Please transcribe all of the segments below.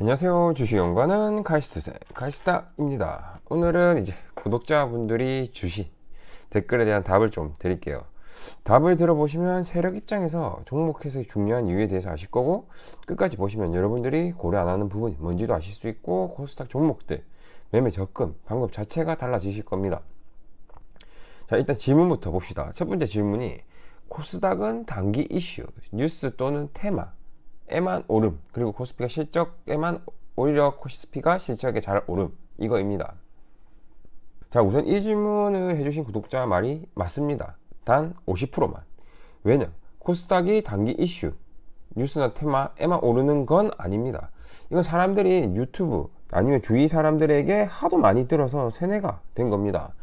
안녕하세요 주식연구하는 카이스트쌤 카이스타입니다 오늘은 이제 구독자분들이 주신 댓글에 대한 답을 좀 드릴게요 답을 들어보시면 세력 입장에서 종목 해석이 중요한 이유에 대해서 아실 거고 끝까지 보시면 여러분들이 고려 안 하는 부분이 뭔지도 아실 수 있고 코스닥 종목들 매매 접근 방법 자체가 달라지실 겁니다 자 일단 질문부터 봅시다 첫 번째 질문이 코스닥은 단기 이슈 뉴스 또는 테마 에만 오름 그리고 코스피가 실적에만 오히려 코스피가 실적에 잘 오름 이거입니다. 자 우선 이 질문을 해주신 구독자 말이 맞습니다. 단 50%만 왜냐 코스닥이 단기 이슈 뉴스나 테마 에만 오르는 건 아닙니다. 이건 사람들이 유튜브 아니면 주위 사람들에게 하도 많이 들어서 세뇌가 된 겁니다.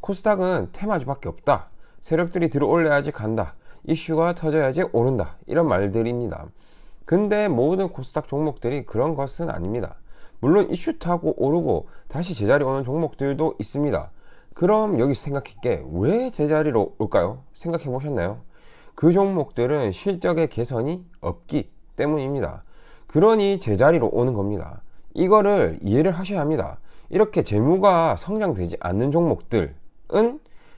코스닥은 테마주밖에 없다. 세력들이 들어올려야지 간다. 이슈가 터져야지 오른다. 이런 말들입니다. 근데 모든 코스닥 종목들이 그런 것은 아닙니다. 물론 이슈 타고 오르고 다시 제자리 오는 종목들도 있습니다. 그럼 여기서 생각할게 왜 제자리로 올까요? 생각해 보셨나요? 그 종목들은 실적의 개선이 없기 때문입니다. 그러니 제자리로 오는 겁니다. 이거를 이해를 하셔야 합니다. 이렇게 재무가 성장되지 않는 종목들은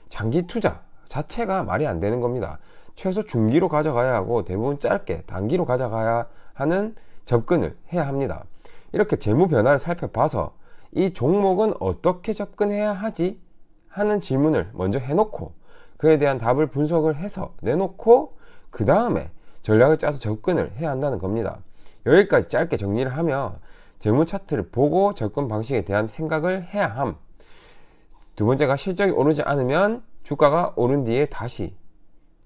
장기 투자 자체가 말이 안 되는 겁니다. 최소 중기로 가져가야 하고 대부분 짧게 단기로 가져가야 하는 접근을 해야 합니다. 이렇게 재무 변화를 살펴봐서 이 종목은 어떻게 접근해야 하지? 하는 질문을 먼저 해놓고 그에 대한 답을 분석을 해서 내놓고 그 다음에 전략을 짜서 접근을 해야 한다는 겁니다. 여기까지 짧게 정리를 하며 재무 차트를 보고 접근 방식에 대한 생각을 해야 함. 두 번째가 실적이 오르지 않으면 주가가 오른 뒤에 다시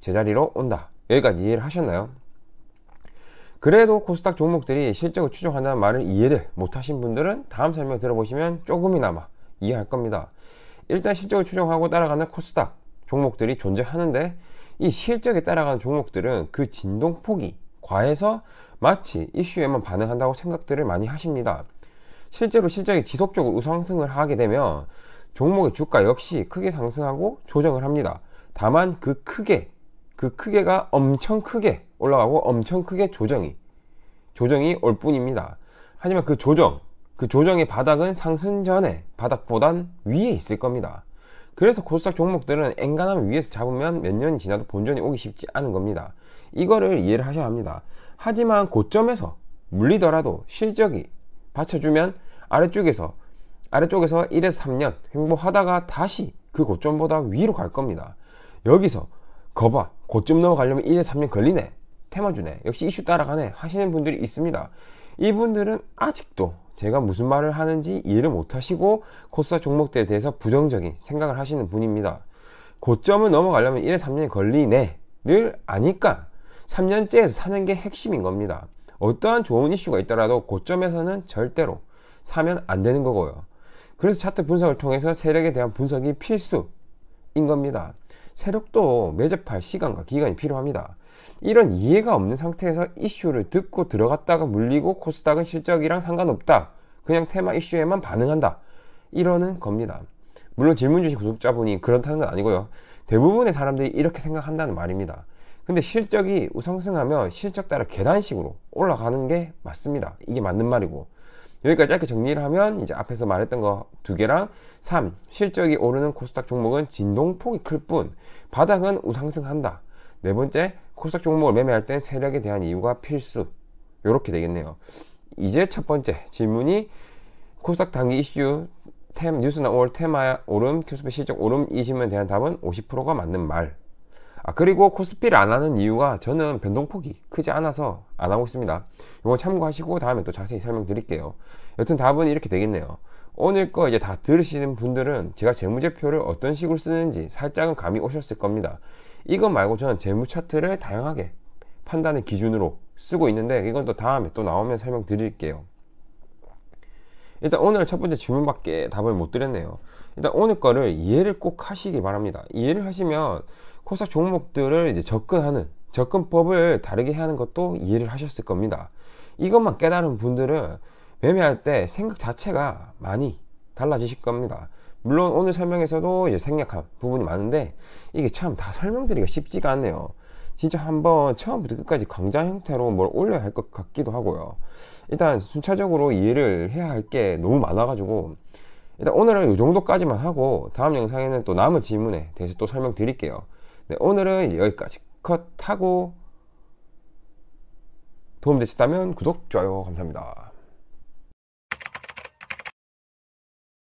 제자리로 온다. 여기까지 이해를 하셨나요? 그래도 코스닥 종목들이 실적을 추종한다는 말을 이해를 못하신 분들은 다음 설명 들어보시면 조금이나마 이해할 겁니다. 일단 실적을 추종하고 따라가는 코스닥 종목들이 존재하는데 이 실적에 따라가는 종목들은 그 진동폭이 과해서 마치 이슈에만 반응한다고 생각들을 많이 하십니다. 실제로 실적이 지속적으로 우상승을 하게 되면 종목의 주가 역시 크게 상승하고 조정을 합니다. 다만 그 크게 그 크기가 엄청 크게 올라가고 엄청 크게 조정이 조정이 올 뿐입니다. 하지만 그 조정, 그 조정의 바닥은 상승 전에 바닥보단 위에 있을 겁니다. 그래서 코스닥 종목들은 엔간하면 위에서 잡으면 몇 년이 지나도 본전이 오기 쉽지 않은 겁니다. 이거를 이해를 하셔야 합니다. 하지만 고점에서 물리더라도 실적이 받쳐주면 아래쪽에서 아래쪽에서 1에서 3년 횡보하다가 다시 그 고점보다 위로 갈 겁니다. 여기서 거봐 고점 넘어가려면 1, 년 3년 걸리네 테마주네 역시 이슈 따라가네 하시는 분들이 있습니다 이분들은 아직도 제가 무슨 말을 하는지 이해를 못하시고 코스닥 종목들에 대해서 부정적인 생각을 하시는 분입니다 고점을 넘어가려면 1, 년 3년이 걸리네를 아니까 3년째에서 사는 게 핵심인 겁니다 어떠한 좋은 이슈가 있더라도 고점에서는 절대로 사면 안 되는 거고요 그래서 차트 분석을 통해서 세력에 대한 분석이 필수인 겁니다 세력도 매접할 시간과 기간이 필요합니다. 이런 이해가 없는 상태에서 이슈를 듣고 들어갔다가 물리고 코스닥은 실적이랑 상관없다. 그냥 테마 이슈에만 반응한다. 이러는 겁니다. 물론 질문 주신 구독자분이 그렇다는 건 아니고요. 대부분의 사람들이 이렇게 생각한다는 말입니다. 근데 실적이 우상승하면 실적 따라 계단식으로 올라가는 게 맞습니다. 이게 맞는 말이고. 여기까지 짧게 정리를 하면 이제 앞에서 말했던 거 두 개랑 3. 실적이 오르는 코스닥 종목은 진동폭이 클 뿐 바닥은 우상승한다. 네 번째, 코스닥 종목을 매매할 때 세력에 대한 이유가 필수. 요렇게 되겠네요. 이제 첫 번째 질문이 코스닥 단기 이슈 템 뉴스나 올 테마 아, 오름 큐스피 실적 오름 이심에 대한 답은 50%가 맞는 말. 아, 그리고 코스피를 안 하는 이유가 저는 변동폭이 크지 않아서 안 하고 있습니다. 이거 참고하시고 다음에 또 자세히 설명드릴게요. 여튼 답은 이렇게 되겠네요. 오늘 거 이제 다 들으시는 분들은 제가 재무제표를 어떤 식으로 쓰는지 살짝은 감이 오셨을 겁니다. 이거 말고 저는 재무 차트를 다양하게 판단의 기준으로 쓰고 있는데 이건 또 다음에 또 나오면 설명드릴게요. 일단 오늘 첫 번째 질문밖에 답을 못 드렸네요. 일단 오늘 거를 이해를 꼭 하시기 바랍니다. 이해를 하시면 코스닥 종목들을 이제 접근하는 접근법을 다르게 하는 것도 이해를 하셨을 겁니다. 이것만 깨달은 분들은 매매할 때 생각 자체가 많이 달라지실 겁니다. 물론 오늘 설명에서도 이제 생략한 부분이 많은데 이게 참 다 설명드리기가 쉽지가 않네요. 진짜 한번 처음부터 끝까지 강좌 형태로 뭘 올려야 할 것 같기도 하고요. 일단 순차적으로 이해를 해야 할 게 너무 많아가지고 일단 오늘은 이 정도까지만 하고 다음 영상에는 또 남은 질문에 대해서 또 설명드릴게요. 네, 오늘은 여기까지 컷하고 도움되셨다면 구독, 좋아요 감사합니다.